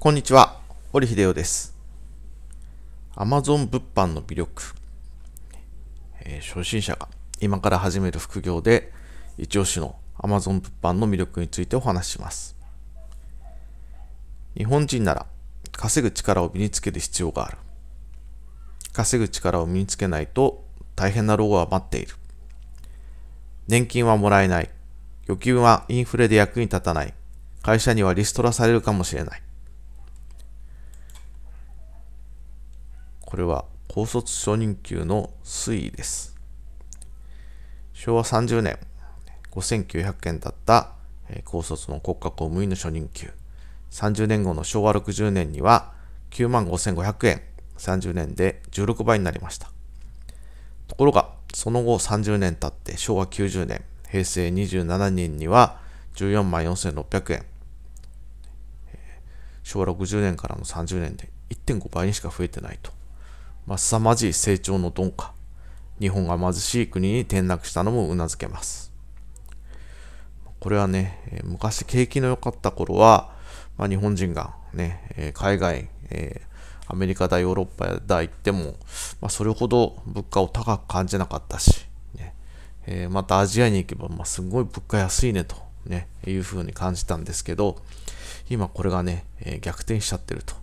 こんにちは、堀秀夫です。Amazon 物販の魅力、えー、初心者が今から始める副業で、一押しの Amazon 物販の魅力についてお話しします。日本人なら稼ぐ力を身につける必要がある。稼ぐ力を身につけないと大変な老後は待っている。年金はもらえない。預金はインフレで役に立たない。会社にはリストラされるかもしれない。これは高卒初任給の推移です。昭和30年、5900円だった高卒の国家公務員の初任給。30年後の昭和60年には9万5500円。30年で16倍になりました。ところが、その後30年経って昭和90年、平成27年には14万4600円。昭和60年からの30年で1.5倍にしか増えてないと。まあ、凄まじい成長の鈍化、日本が貧しい国に転落したのもうなずけます。これはね、昔景気の良かった頃は、まあ、日本人がね、海外、えー、アメリカだヨーロッパだ行っても、まあ、それほど物価を高く感じなかったし、ねえー、またアジアに行けば、まあ、すごい物価安いねと、ね、いうふうに感じたんですけど、今これがね、えー、逆転しちゃってると。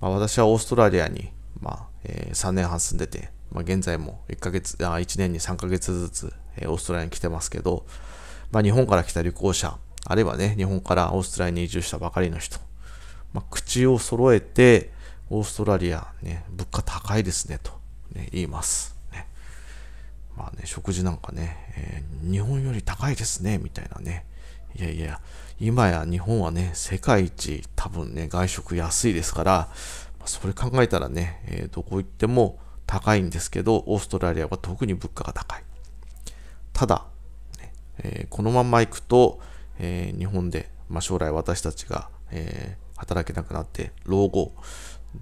まあ、私はオーストラリアに、まえー、3年半住んでて、まあ、現在も1ヶ月、あ1年に3ヶ月ずつ、えー、オーストラリアに来てますけど、まあ、日本から来た旅行者、あるいはね、日本からオーストラリアに移住したばかりの人、まあ、口を揃えて、オーストラリア、ね、物価高いですね、と、ね、言います。ね、まあね、食事なんかね、えー、日本より高いですね、みたいなね。いやいや、今や日本はね、世界一多分ね、外食安いですから、それ考えたらね、えー、どこ行っても高いんですけど、オーストラリアは特に物価が高い。ただ、えー、このまま行くと、えー、日本で、まあ、将来私たちが、え働けなくなって老後、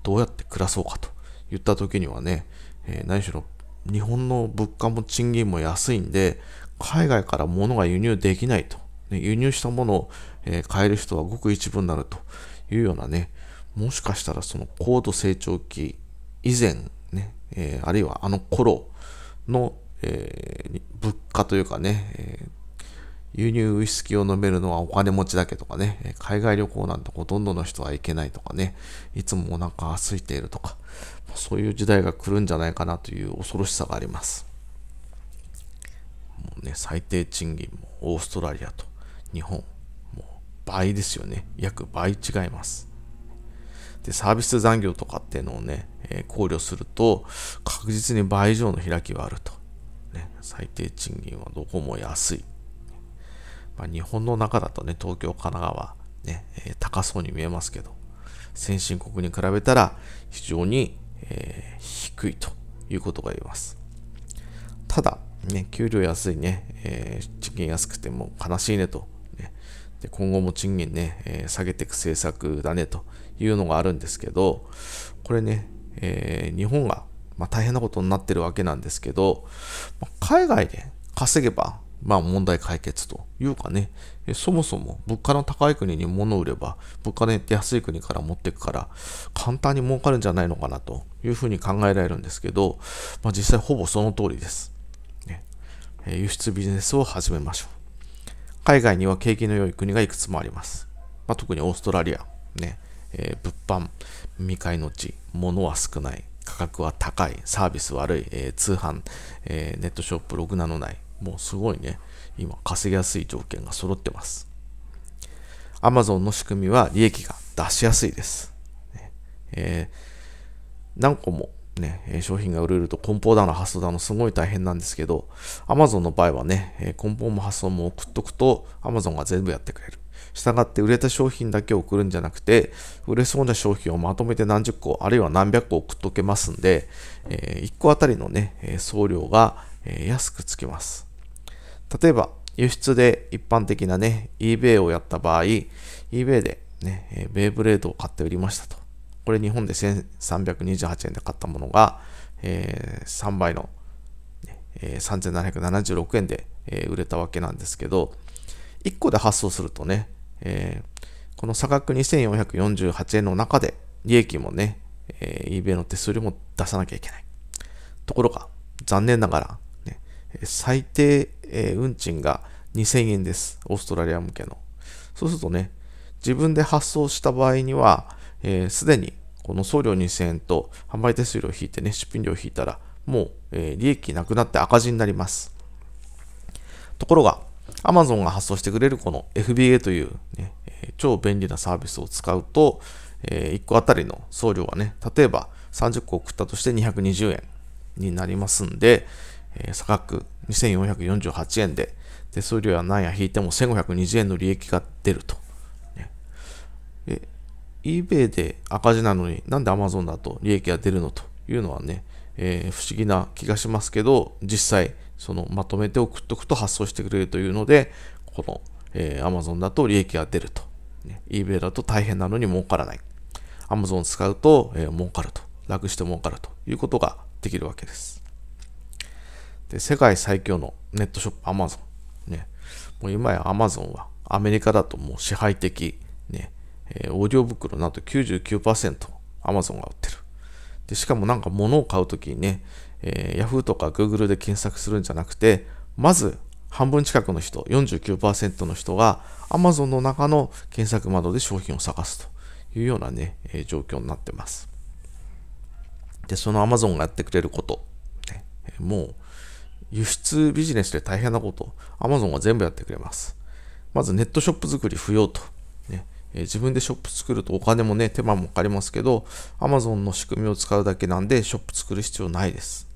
どうやって暮らそうかと言った時にはね、え何しろ日本の物価も賃金も安いんで、海外から物が輸入できないと。ね、輸入したものを、え買える人はごく一部になるというようなね、もしかしたらその高度成長期以前ね、えー、あるいはあの頃の、えー、物価というかね、えー、輸入ウイスキーを飲めるのはお金持ちだけとかね、海外旅行なんてほとんどの人は行けないとかね、いつもお腹が空いているとか、そういう時代が来るんじゃないかなという恐ろしさがあります。もうね、最低賃金もオーストラリアと日本、もう倍ですよね。約倍違います。で、サービス残業とかっていうのをね、えー、考慮すると、確実に倍以上の開きはあると。ね、最低賃金はどこも安い。まあ、日本の中だとね、東京、神奈川、ね、えー、高そうに見えますけど、先進国に比べたら非常に、えー、低いということが言えます。ただ、ね、給料安いね、えー、賃金安くても悲しいねとで今後も賃金ね、えー、下げていく政策だねというのがあるんですけど、これね、えー、日本が、まあ、大変なことになってるわけなんですけど、まあ、海外で稼げば、まあ問題解決というかね、そもそも物価の高い国に物を売れば、物価の安い国から持っていくから、簡単に儲かるんじゃないのかなというふうに考えられるんですけど、まあ、実際ほぼその通りです。ねえ輸出ビジネスを始めましょう。海外には景気の良い国がいくつもあります。まあ、特にオーストラリア、ね、えー、物販、未開の地、物は少ない、価格は高い、サービス悪い、えー、通販、えー、ネットショップ、ログなのない、もうすごいね、今稼ぎやすい条件が揃ってます。Amazon の仕組みは利益が出しやすいです。ね、えー、何個もね、商品が売れると梱包だの発送だのすごい大変なんですけど、Amazon の場合はね、梱包も発送も送っとくと Amazon が全部やってくれる。したがって売れた商品だけ送るんじゃなくて、売れそうな商品をまとめて何十個、あるいは何百個送っとけますんで、え1個あたりのね、送料が安くつきます。例えば、輸出で一般的なね、eBay をやった場合、eBay でね、ベイブレードを買って売りましたと。これ日本で1328円で買ったものが、えー、3倍の、えー、3776円で、えー、売れたわけなんですけど、1個で発送するとね、えー、この差額2448円の中で利益もね、えー、eBay の手数料も出さなきゃいけない。ところが、残念ながら、ね、最低、えー、運賃が2000円です。オーストラリア向けの。そうするとね、自分で発送した場合には、す、えー、で、にこの送料2000円と販売手数料を引いてね、出品料を引いたら、もう、え利益なくなって赤字になります。ところが、Amazon が発送してくれるこの FBA というね、超便利なサービスを使うと、え1個あたりの送料はね、例えば30個送ったとして220円になりますんで、え差額2448円で、手数料や何円や引いても1520円の利益が出ると。ね、eBay で赤字なのになんで Amazon だと利益が出るのというのはね、えー、不思議な気がしますけど、実際、そのまとめて送っとくと発送してくれるというので、この、えー、Amazon だと利益が出ると、ね。eBay だと大変なのに儲からない。Amazon 使うと、えー、儲かると。楽して儲かるということができるわけです。で世界最強のネットショップ Amazon。ね、もう今や Amazon はアメリカだともう支配的、ね、えー、オーディオブックのなんと99% Amazon が売ってる。で、しかもなんか物を買うときにね、えー、Yahoo とか Google で検索するんじゃなくて、まず半分近くの人、49%の人が Amazon の中の検索窓で商品を探すというようなね、えー、状況になってます。で、その Amazon がやってくれること、ね、もう輸出ビジネスで大変なこと、Amazon が全部やってくれます。まずネットショップ作り不要とえー、自分でショップ作るとお金もね、手間もかかりますけど、Amazon の仕組みを使うだけなんで、ショップ作る必要ないです。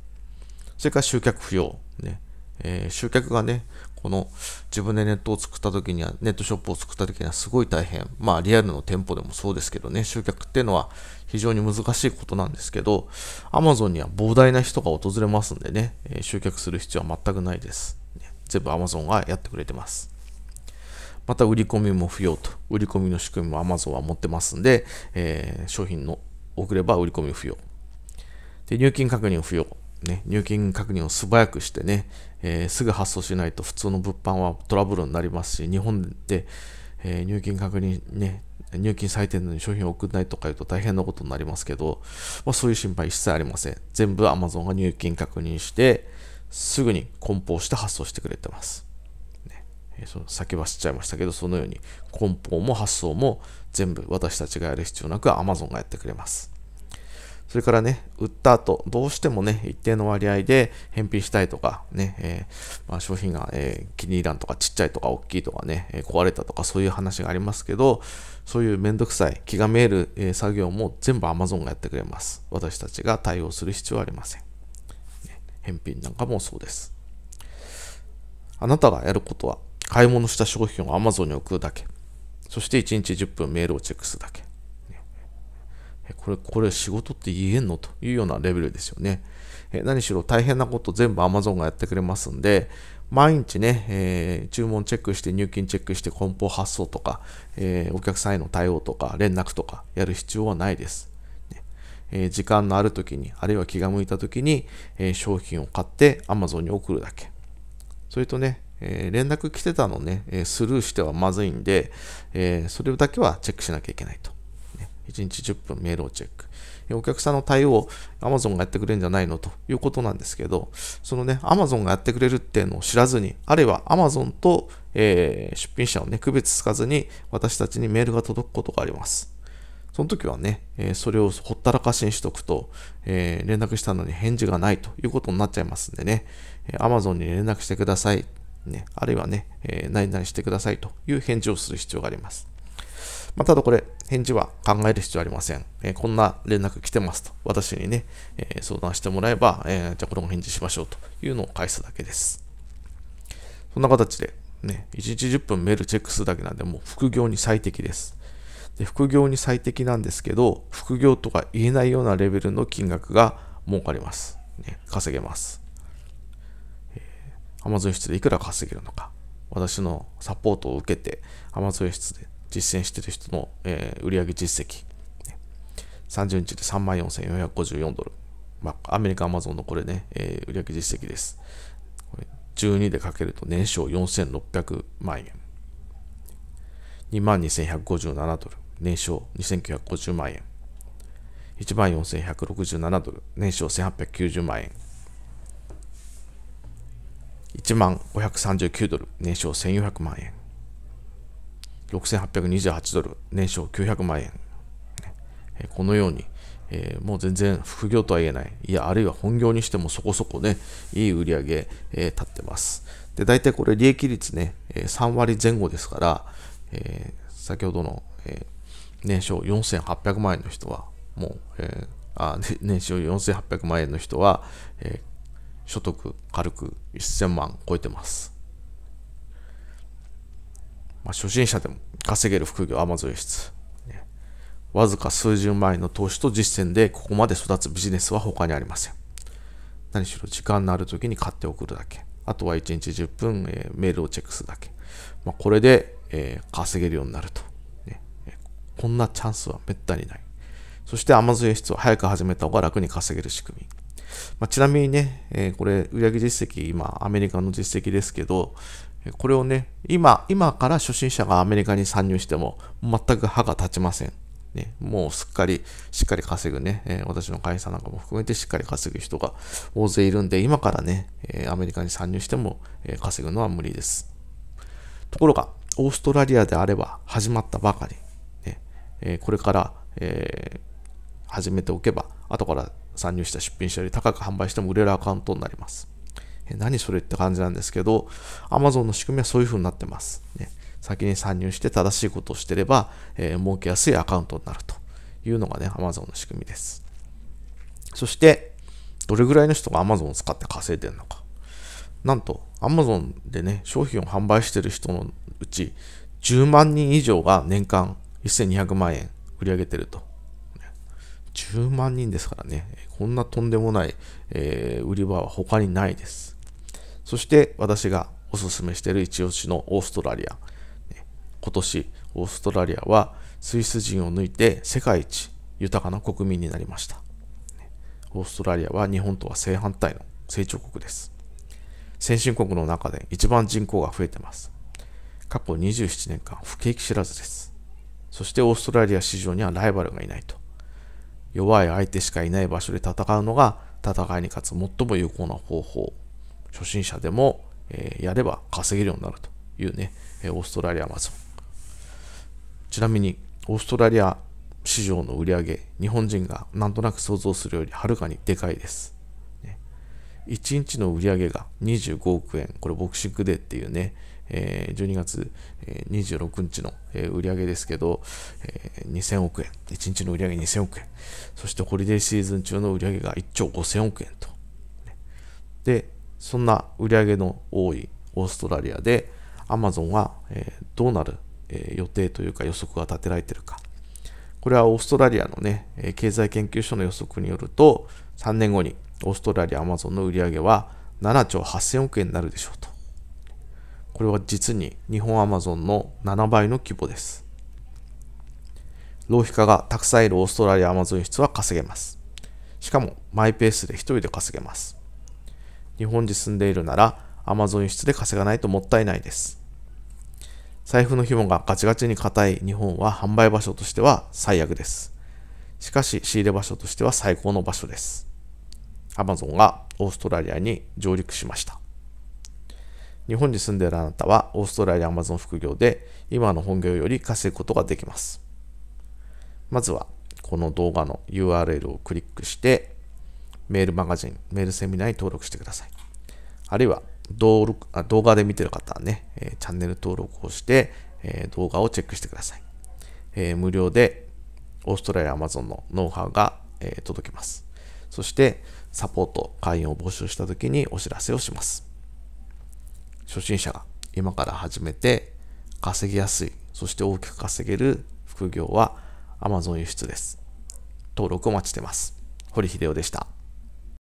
それから集客不要。ねえー、集客がね、この自分でネットを作った時には、ネットショップを作った時にはすごい大変。まあリアルの店舗でもそうですけどね、集客っていうのは非常に難しいことなんですけど、Amazon には膨大な人が訪れますんでね、えー、集客する必要は全くないです。ね、全部 Amazon がやってくれてます。また売り込みも不要と、売り込みの仕組みも Amazon は持ってますんで、えー、商品の送れば売り込み不要。で、入金確認不要。ね、入金確認を素早くしてね、えー、すぐ発送しないと普通の物販はトラブルになりますし、日本で、えー、入金確認ね、入金されてるのに商品を送らないとか言うと大変なことになりますけど、まあ、そういう心配一切ありません。全部 Amazon が入金確認して、すぐに梱包して発送してくれてます。えその先走っちゃいましたけど、そのように梱包も発送も全部私たちがやる必要なく Amazon がやってくれます。それからね、売った後、どうしてもね、一定の割合で返品したいとか、ね、えー、まあ、商品が、えー、気に入らんとか、ちっちゃいとか、大きいとかね、えー、壊れたとか、そういう話がありますけど、そういうめんどくさい、気が見える、えー、作業も全部 Amazon がやってくれます。私たちが対応する必要はありません。返品なんかもそうです。あなたがやることは買い物した商品を Amazon に送るだけ。そして1日10分メールをチェックするだけ。これ、これ仕事って言えんのというようなレベルですよね。え何しろ大変なこと全部 Amazon がやってくれますんで、毎日ね、えー、注文チェックして、入金チェックして、梱包発送とか、えー、お客さんへの対応とか、連絡とか、やる必要はないです。ねえー、時間のある時に、あるいは気が向いた時に、え商品を買って Amazon に送るだけ。それとね、えー、連絡来てたのね、えスルーしてはまずいんで、えそれだけはチェックしなきゃいけないと。1日10分メールをチェック。お客さんの対応をマゾンがやってくれるんじゃないのということなんですけど、そのね、Amazon がやってくれるっていうのを知らずに、あるいは Amazon と、えー、出品者をね、区別つかずに私たちにメールが届くことがあります。その時はね、えー、それをほったらかしにしとくと、えー、連絡したのに返事がないということになっちゃいますんでね、ア Amazon に連絡してください。ね、あるいはね、えー、何々してくださいという返事をする必要があります。まあ、ただこれ、返事は考える必要ありません。えー、こんな連絡来てますと、私にね、えー、相談してもらえば、えじゃあこれも返事しましょうというのを返すだけです。そんな形で、ね、1日10分メールチェックするだけなんで、もう副業に最適です。で副業に最適なんですけど、副業とか言えないようなレベルの金額が儲かります。ね、稼げます。Amazon 室でいくら稼げるのか、私のサポートを受けて Amazon 室で実践している人の、えー、売上実績、30日で34,454ドル。まあ、アメリカ Amazon のこれね、えー、売上実績です。12でかけると年商4600万円。22,157ドル。年商2950万円。14,167ドル。年商1890万円。1万539ドル、年商1400万円。6828ドル、年商900万円。このように、えー、もう全然副業とは言えない、いや、あるいは本業にしてもそこそこね、いい売り上げ、えー、立ってます。で、大体これ利益率ね、えー、3割前後ですから、えー、先ほどの、え年商4800万円の人は、もう、えあ年商4800万円の人は、え所得軽く1000万超えてます。まあ、初心者でも稼げる副業アマゾン輸出、わずか数十万円の投資と実践でここまで育つビジネスは他にありません。何しろ時間のある時に買って送るだけ。あとは1日10分、えー、メールをチェックするだけ。まあ、これで、えー、稼げるようになると、ね。こんなチャンスはめったにない。そして Amazon 輸出を早く始めた方が楽に稼げる仕組み。まあ、ちなみにね、えー、これ、売上実績、今、アメリカの実績ですけど、これをね、今、今から初心者がアメリカに参入しても、全く歯が立ちません。ね、もうすっかり、しっかり稼ぐね、えー、私の会社なんかも含めてしっかり稼ぐ人が大勢いるんで、今からね、えー、アメリカに参入しても、えー、稼ぐのは無理です。ところが、オーストラリアであれば始まったばかり。ねえこれから、え始めておけば、後から参入した出品者より、高く販売しても売れるアカウントになります。え何それって感じなんですけど、Amazon の仕組みはそういう風になってます。ね、先に参入して正しいことをしてれば、えー、儲けやすいアカウントになるというのがね、Amazon の仕組みです。そして、どれぐらいの人が Amazon を使って稼いでるのか。なんと、Amazon でね、商品を販売してる人のうち、10万人以上が年間1200万円売り上げてると10万人ですからね、こんなとんでもない、えー、売り場は他にないです。そして私がおすすめしている一押しのオーストラリア。今年、オーストラリアはスイス人を抜いて世界一豊かな国民になりました。オーストラリアは日本とは正反対の成長国です。先進国の中で一番人口が増えてます。過去27年間不景気知らずです。そしてオーストラリア市場にはライバルがいないと。弱い相手しかいない場所で戦うのが戦いに勝つ最も有効な方法初心者でも、えー、やれば稼げるようになるというね、えー、オーストラリアマゾンちなみにオーストラリア市場の売り上げ日本人がなんとなく想像するよりはるかにでかいです、ね、1日の売り上げが25億円これボクシングデーっていうね、え12月26日の売上ですけど、え2000億円、1日の売上2000億円、そしてホリデーシーズン中の売上が1兆5000億円と。で、そんな売上の多いオーストラリアで、アマゾンはどうなる予定というか予測が立てられているか。これはオーストラリアのね、経済研究所の予測によると、3年後にオーストラリアアマゾンの売り上げは7兆8000億円になるでしょうと。これは実に日本アマゾンの7倍の規模です。浪費家がたくさんいるオーストラリアアマゾン室は稼げます。しかもマイペースで一人で稼げます。日本に住んでいるならアマゾン室で稼がないともったいないです。財布の紐がガチガチに硬い日本は販売場所としては最悪です。しかし仕入れ場所としては最高の場所です。アマゾンがオーストラリアに上陸しました。日本に住んでいるあなたはオーストラリアアマゾン副業で今の本業より稼ぐことができます。まずはこの動画の URL をクリックしてメールマガジン、メールセミナーに登録してください。あるいは動画で見てる方はね、えチャンネル登録をして、え動画をチェックしてください。え無料でオーストラリアアマゾンのノウハウが、え届きます。そしてサポート、会員を募集した時にお知らせをします。初心者が今から始めて稼ぎやすい、そして大きく稼げる副業は Amazon 輸出です。登録お待ちしてます。堀秀夫でした。